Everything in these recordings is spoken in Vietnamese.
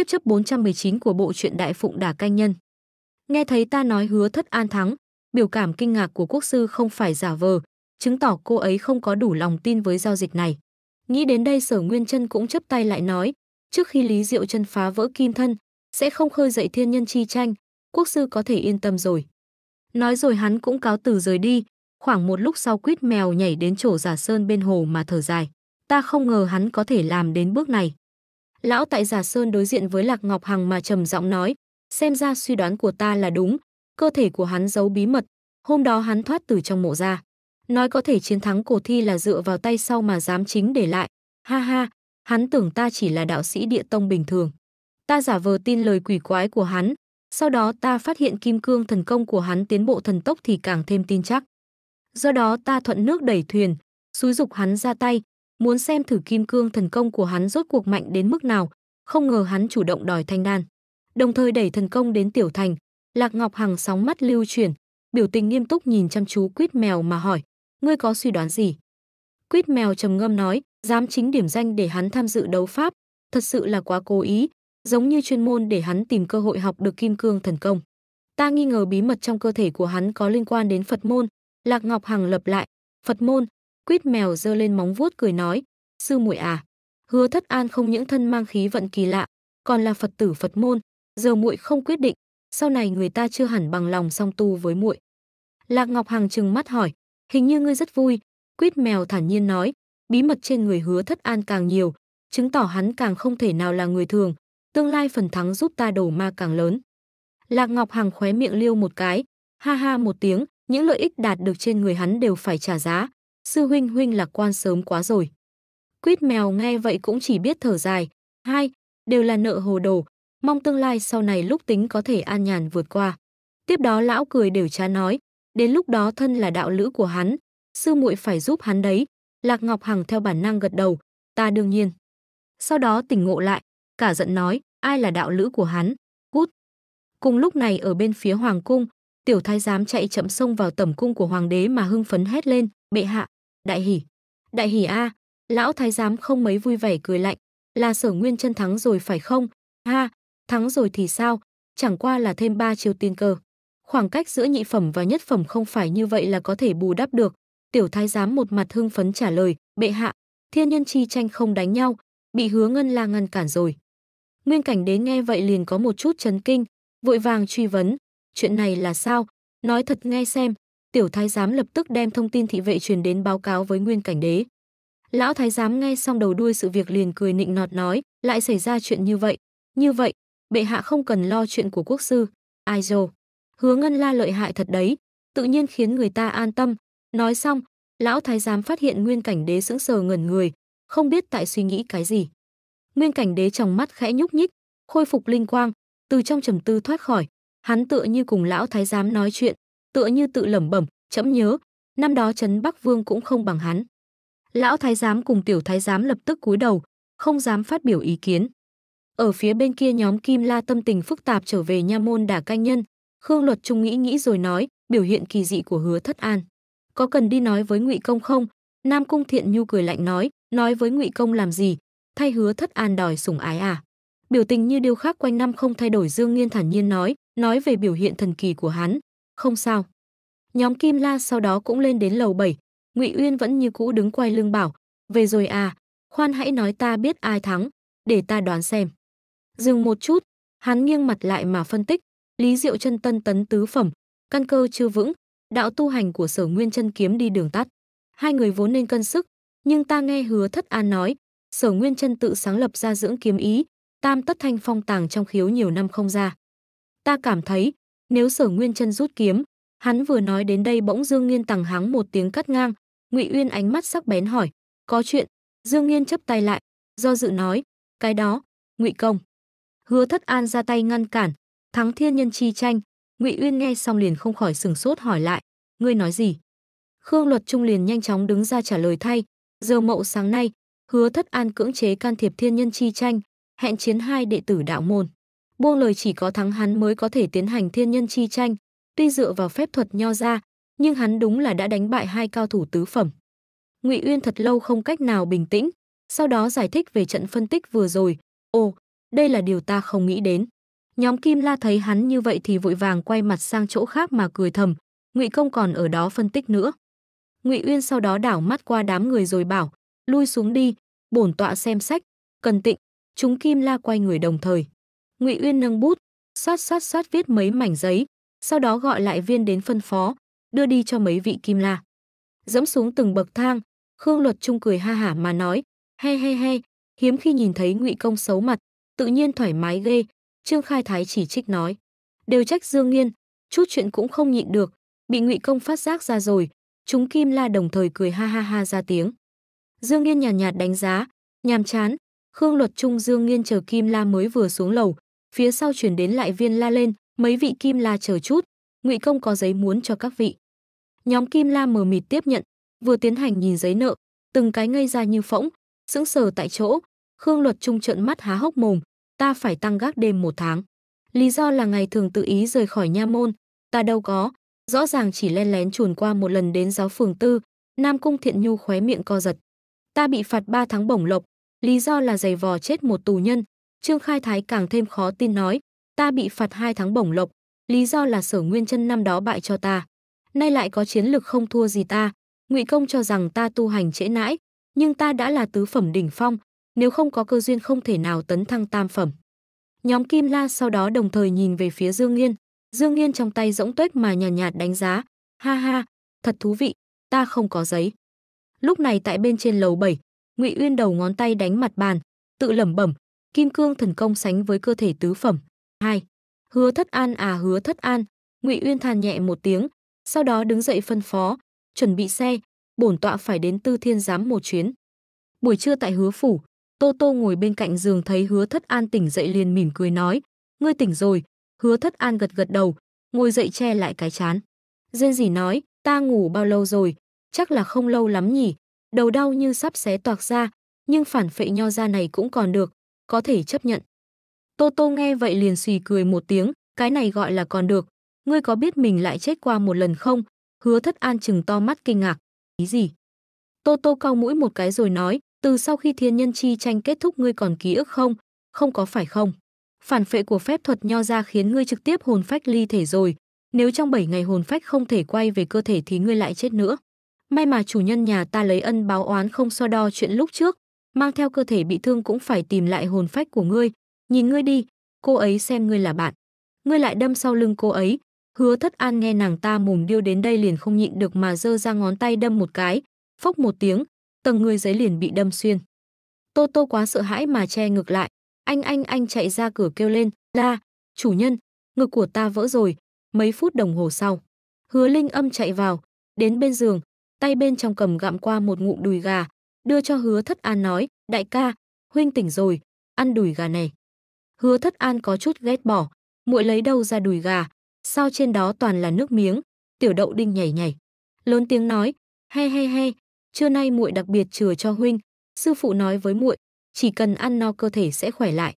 tiếp chấp 419 của bộ truyện Đại Phụng Đả Canh Nhân. Nghe thấy ta nói hứa thất an thắng, biểu cảm kinh ngạc của quốc sư không phải giả vờ, chứng tỏ cô ấy không có đủ lòng tin với giao dịch này. Nghĩ đến đây sở nguyên chân cũng chấp tay lại nói, trước khi Lý Diệu chân phá vỡ kim thân, sẽ không khơi dậy thiên nhân chi tranh, quốc sư có thể yên tâm rồi. Nói rồi hắn cũng cáo từ rời đi, khoảng một lúc sau quýt mèo nhảy đến chỗ giả sơn bên hồ mà thở dài. Ta không ngờ hắn có thể làm đến bước này. Lão tại giả sơn đối diện với Lạc Ngọc Hằng mà trầm giọng nói, xem ra suy đoán của ta là đúng, cơ thể của hắn giấu bí mật, hôm đó hắn thoát từ trong mộ ra. Nói có thể chiến thắng cổ thi là dựa vào tay sau mà dám chính để lại. Ha ha, hắn tưởng ta chỉ là đạo sĩ địa tông bình thường. Ta giả vờ tin lời quỷ quái của hắn, sau đó ta phát hiện kim cương thần công của hắn tiến bộ thần tốc thì càng thêm tin chắc. Do đó ta thuận nước đẩy thuyền, xúi dục hắn ra tay, muốn xem thử kim cương thần công của hắn rốt cuộc mạnh đến mức nào, không ngờ hắn chủ động đòi thanh đan. Đồng thời đẩy thần công đến tiểu thành, Lạc Ngọc Hằng sóng mắt lưu chuyển, biểu tình nghiêm túc nhìn chăm chú Quýt Mèo mà hỏi, ngươi có suy đoán gì? Quýt Mèo trầm ngâm nói, dám chính điểm danh để hắn tham dự đấu pháp, thật sự là quá cố ý, giống như chuyên môn để hắn tìm cơ hội học được kim cương thần công. Ta nghi ngờ bí mật trong cơ thể của hắn có liên quan đến Phật môn, Lạc Ngọc Hằng lập lại, Phật môn, Quýt mèo giơ lên móng vuốt cười nói, sư muội à, hứa thất an không những thân mang khí vận kỳ lạ, còn là Phật tử Phật môn, giờ muội không quyết định, sau này người ta chưa hẳn bằng lòng song tu với muội. Lạc Ngọc Hằng chừng mắt hỏi, hình như ngươi rất vui, Quýt mèo thản nhiên nói, bí mật trên người hứa thất an càng nhiều, chứng tỏ hắn càng không thể nào là người thường, tương lai phần thắng giúp ta đổ ma càng lớn. Lạc Ngọc Hằng khóe miệng liêu một cái, ha ha một tiếng, những lợi ích đạt được trên người hắn đều phải trả giá, Sư huynh huynh lạc quan sớm quá rồi. Quýt mèo nghe vậy cũng chỉ biết thở dài. Hai, đều là nợ hồ đồ, mong tương lai sau này lúc tính có thể an nhàn vượt qua. Tiếp đó lão cười đều trá nói, đến lúc đó thân là đạo lữ của hắn, sư muội phải giúp hắn đấy. Lạc Ngọc Hằng theo bản năng gật đầu, ta đương nhiên. Sau đó tỉnh ngộ lại, cả giận nói, ai là đạo lữ của hắn, cút. Cùng lúc này ở bên phía hoàng cung, tiểu thái giám chạy chậm sông vào tẩm cung của hoàng đế mà hưng phấn hét lên, bệ hạ đại hỉ đại hỉ a lão thái giám không mấy vui vẻ cười lạnh là sở nguyên chân thắng rồi phải không ha thắng rồi thì sao chẳng qua là thêm ba chiêu tiên cơ khoảng cách giữa nhị phẩm và nhất phẩm không phải như vậy là có thể bù đắp được tiểu thái giám một mặt hưng phấn trả lời bệ hạ thiên nhân chi tranh không đánh nhau bị hứa ngân la ngăn cản rồi nguyên cảnh đến nghe vậy liền có một chút chấn kinh vội vàng truy vấn chuyện này là sao nói thật nghe xem Tiểu thái giám lập tức đem thông tin thị vệ truyền đến báo cáo với Nguyên Cảnh Đế. Lão thái giám nghe xong đầu đuôi sự việc liền cười nịnh nọt nói, lại xảy ra chuyện như vậy, như vậy, bệ hạ không cần lo chuyện của quốc sư, ai dồ. Hứa Ngân La lợi hại thật đấy, tự nhiên khiến người ta an tâm. Nói xong, lão thái giám phát hiện Nguyên Cảnh Đế sững sờ ngẩn người, không biết tại suy nghĩ cái gì. Nguyên Cảnh Đế trong mắt khẽ nhúc nhích, khôi phục linh quang, từ trong trầm tư thoát khỏi, hắn tựa như cùng lão thái giám nói chuyện, tựa như tự lẩm bẩm, chấm nhớ, năm đó trấn Bắc Vương cũng không bằng hắn. Lão thái giám cùng tiểu thái giám lập tức cúi đầu, không dám phát biểu ý kiến. Ở phía bên kia nhóm Kim La tâm tình phức tạp trở về nha môn đả canh nhân, Khương Luật Trung nghĩ nghĩ rồi nói, biểu hiện kỳ dị của Hứa Thất An. Có cần đi nói với Ngụy công không? Nam Cung Thiện Nhu cười lạnh nói, nói với Ngụy công làm gì? Thay Hứa Thất An đòi sủng ái à? Biểu tình như điêu khắc quanh năm không thay đổi Dương Nghiên thản nhiên nói, nói về biểu hiện thần kỳ của hắn, không sao. Nhóm Kim La sau đó cũng lên đến lầu 7, Ngụy Uyên vẫn như cũ đứng quay lưng bảo, về rồi à, khoan hãy nói ta biết ai thắng, để ta đoán xem. Dừng một chút, hắn nghiêng mặt lại mà phân tích, Lý Diệu chân tân tấn tứ phẩm, căn cơ chưa vững, đạo tu hành của Sở Nguyên chân kiếm đi đường tắt. Hai người vốn nên cân sức, nhưng ta nghe Hứa Thất An nói, Sở Nguyên chân tự sáng lập ra dưỡng kiếm ý, tam tất thanh phong tàng trong khiếu nhiều năm không ra. Ta cảm thấy, nếu Sở Nguyên chân rút kiếm, hắn vừa nói đến đây bỗng Dương Nghiên tằng hắng một tiếng cắt ngang, Ngụy Uyên ánh mắt sắc bén hỏi, "Có chuyện?" Dương Nghiên chấp tay lại, do dự nói, "Cái đó, Ngụy công." Hứa Thất An ra tay ngăn cản, thắng thiên nhân chi tranh, Ngụy Uyên nghe xong liền không khỏi sừng sốt hỏi lại, "Ngươi nói gì?" Khương Luật Trung liền nhanh chóng đứng ra trả lời thay, "Giờ mậu sáng nay, Hứa Thất An cưỡng chế can thiệp thiên nhân chi tranh, hẹn chiến hai đệ tử đạo môn buông lời chỉ có thắng hắn mới có thể tiến hành thiên nhân chi tranh, tuy dựa vào phép thuật nho ra, nhưng hắn đúng là đã đánh bại hai cao thủ tứ phẩm. Ngụy Uyên thật lâu không cách nào bình tĩnh, sau đó giải thích về trận phân tích vừa rồi, "Ồ, đây là điều ta không nghĩ đến." Nhóm Kim La thấy hắn như vậy thì vội vàng quay mặt sang chỗ khác mà cười thầm, Ngụy công còn ở đó phân tích nữa. Ngụy Uyên sau đó đảo mắt qua đám người rồi bảo, "Lui xuống đi, bổn tọa xem sách, cần tịnh." Chúng Kim La quay người đồng thời. Ngụy Uyên nâng bút, sát sát sát viết mấy mảnh giấy, sau đó gọi lại viên đến phân phó, đưa đi cho mấy vị kim la. Dẫm xuống từng bậc thang, Khương Luật Trung cười ha hả mà nói, he he he, hiếm khi nhìn thấy Ngụy Công xấu mặt, tự nhiên thoải mái ghê, Trương Khai Thái chỉ trích nói. Đều trách Dương Nghiên, chút chuyện cũng không nhịn được, bị Ngụy Công phát giác ra rồi, chúng kim la đồng thời cười ha ha ha ra tiếng. Dương Nghiên nhàn nhạt, nhạt đánh giá, nhàm chán, Khương Luật Trung Dương Nghiên chờ Kim La mới vừa xuống lầu, phía sau chuyển đến lại viên la lên mấy vị kim la chờ chút ngụy công có giấy muốn cho các vị nhóm kim la mờ mịt tiếp nhận vừa tiến hành nhìn giấy nợ từng cái ngây ra như phỗng sững sờ tại chỗ khương luật trung trợn mắt há hốc mồm ta phải tăng gác đêm một tháng lý do là ngày thường tự ý rời khỏi nha môn ta đâu có rõ ràng chỉ len lén chuồn qua một lần đến giáo phường tư nam cung thiện nhu khóe miệng co giật ta bị phạt 3 tháng bổng lộc lý do là giày vò chết một tù nhân Trương Khai Thái càng thêm khó tin nói, ta bị phạt hai tháng bổng lộc, lý do là sở nguyên chân năm đó bại cho ta. Nay lại có chiến lực không thua gì ta, ngụy công cho rằng ta tu hành trễ nãi, nhưng ta đã là tứ phẩm đỉnh phong, nếu không có cơ duyên không thể nào tấn thăng tam phẩm. Nhóm Kim La sau đó đồng thời nhìn về phía Dương Nghiên, Dương Nghiên trong tay rỗng tuếch mà nhàn nhạt, nhạt đánh giá, ha ha, thật thú vị, ta không có giấy. Lúc này tại bên trên lầu 7, Ngụy Uyên đầu ngón tay đánh mặt bàn, tự lẩm bẩm, Kim cương thần công sánh với cơ thể tứ phẩm. 2. Hứa Thất An à Hứa Thất An, Ngụy Uyên than nhẹ một tiếng, sau đó đứng dậy phân phó, chuẩn bị xe, bổn tọa phải đến Tư Thiên giám một chuyến. Buổi trưa tại Hứa phủ, Tô Tô ngồi bên cạnh giường thấy Hứa Thất An tỉnh dậy liền mỉm cười nói, ngươi tỉnh rồi. Hứa Thất An gật gật đầu, ngồi dậy che lại cái chán. Diên dì nói, ta ngủ bao lâu rồi, chắc là không lâu lắm nhỉ, đầu đau như sắp xé toạc ra, nhưng phản phệ nho ra này cũng còn được, có thể chấp nhận. Tô Tô nghe vậy liền xì cười một tiếng, cái này gọi là còn được. Ngươi có biết mình lại chết qua một lần không? Hứa thất an chừng to mắt kinh ngạc. Ý gì? Tô Tô cau mũi một cái rồi nói, từ sau khi thiên nhân chi tranh kết thúc ngươi còn ký ức không? Không có phải không? Phản phệ của phép thuật nho ra khiến ngươi trực tiếp hồn phách ly thể rồi. Nếu trong 7 ngày hồn phách không thể quay về cơ thể thì ngươi lại chết nữa. May mà chủ nhân nhà ta lấy ân báo oán không so đo chuyện lúc trước, mang theo cơ thể bị thương cũng phải tìm lại hồn phách của ngươi, nhìn ngươi đi, cô ấy xem ngươi là bạn. Ngươi lại đâm sau lưng cô ấy, hứa thất an nghe nàng ta mồm điêu đến đây liền không nhịn được mà giơ ra ngón tay đâm một cái, phốc một tiếng, tầng người giấy liền bị đâm xuyên. Tô tô quá sợ hãi mà che ngược lại, anh anh anh chạy ra cửa kêu lên, la, chủ nhân, ngực của ta vỡ rồi, mấy phút đồng hồ sau. Hứa Linh âm chạy vào, đến bên giường, tay bên trong cầm gặm qua một ngụm đùi gà, đưa cho hứa thất an nói, đại ca, huynh tỉnh rồi, ăn đùi gà này. Hứa thất an có chút ghét bỏ, muội lấy đâu ra đùi gà, sao trên đó toàn là nước miếng, tiểu đậu đinh nhảy nhảy. Lớn tiếng nói, he he he, trưa nay muội đặc biệt chừa cho huynh, sư phụ nói với muội, chỉ cần ăn no cơ thể sẽ khỏe lại.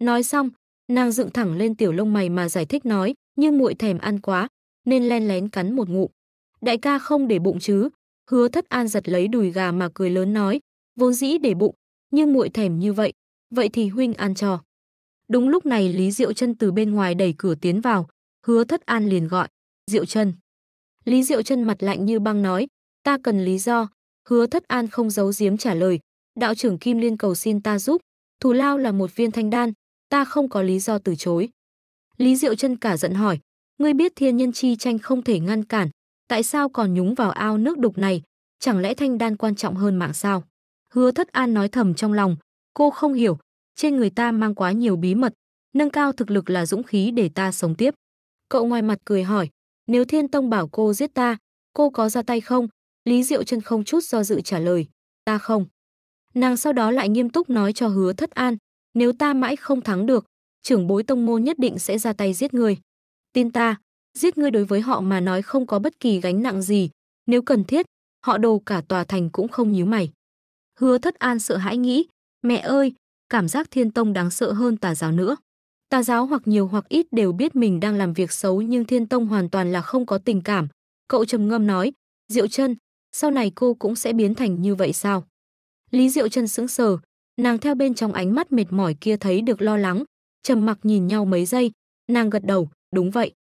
Nói xong, nàng dựng thẳng lên tiểu lông mày mà giải thích nói, nhưng muội thèm ăn quá, nên len lén cắn một ngụm. Đại ca không để bụng chứ, Hứa Thất An giật lấy đùi gà mà cười lớn nói, vốn dĩ để bụng, nhưng muội thèm như vậy, vậy thì huynh ăn cho. Đúng lúc này Lý Diệu Chân từ bên ngoài đẩy cửa tiến vào, Hứa Thất An liền gọi, "Diệu Chân." Lý Diệu Chân mặt lạnh như băng nói, "Ta cần lý do." Hứa Thất An không giấu giếm trả lời, "Đạo trưởng Kim Liên cầu xin ta giúp, thù lao là một viên thanh đan, ta không có lý do từ chối." Lý Diệu Chân cả giận hỏi, "Ngươi biết thiên nhân chi tranh không thể ngăn cản, tại sao còn nhúng vào ao nước đục này, chẳng lẽ thanh đan quan trọng hơn mạng sao? Hứa thất an nói thầm trong lòng, cô không hiểu, trên người ta mang quá nhiều bí mật, nâng cao thực lực là dũng khí để ta sống tiếp. Cậu ngoài mặt cười hỏi, nếu thiên tông bảo cô giết ta, cô có ra tay không? Lý Diệu chân không chút do dự trả lời, ta không. Nàng sau đó lại nghiêm túc nói cho hứa thất an, nếu ta mãi không thắng được, trưởng bối tông môn nhất định sẽ ra tay giết người. Tin ta, giết ngươi đối với họ mà nói không có bất kỳ gánh nặng gì, nếu cần thiết, họ đồ cả tòa thành cũng không nhíu mày. Hứa Thất An sợ hãi nghĩ, mẹ ơi, cảm giác Thiên Tông đáng sợ hơn tà giáo nữa. Tà giáo hoặc nhiều hoặc ít đều biết mình đang làm việc xấu nhưng Thiên Tông hoàn toàn là không có tình cảm. Cậu trầm ngâm nói, Diệu chân sau này cô cũng sẽ biến thành như vậy sao? Lý Diệu chân sững sờ, nàng theo bên trong ánh mắt mệt mỏi kia thấy được lo lắng, trầm mặc nhìn nhau mấy giây, nàng gật đầu, đúng vậy.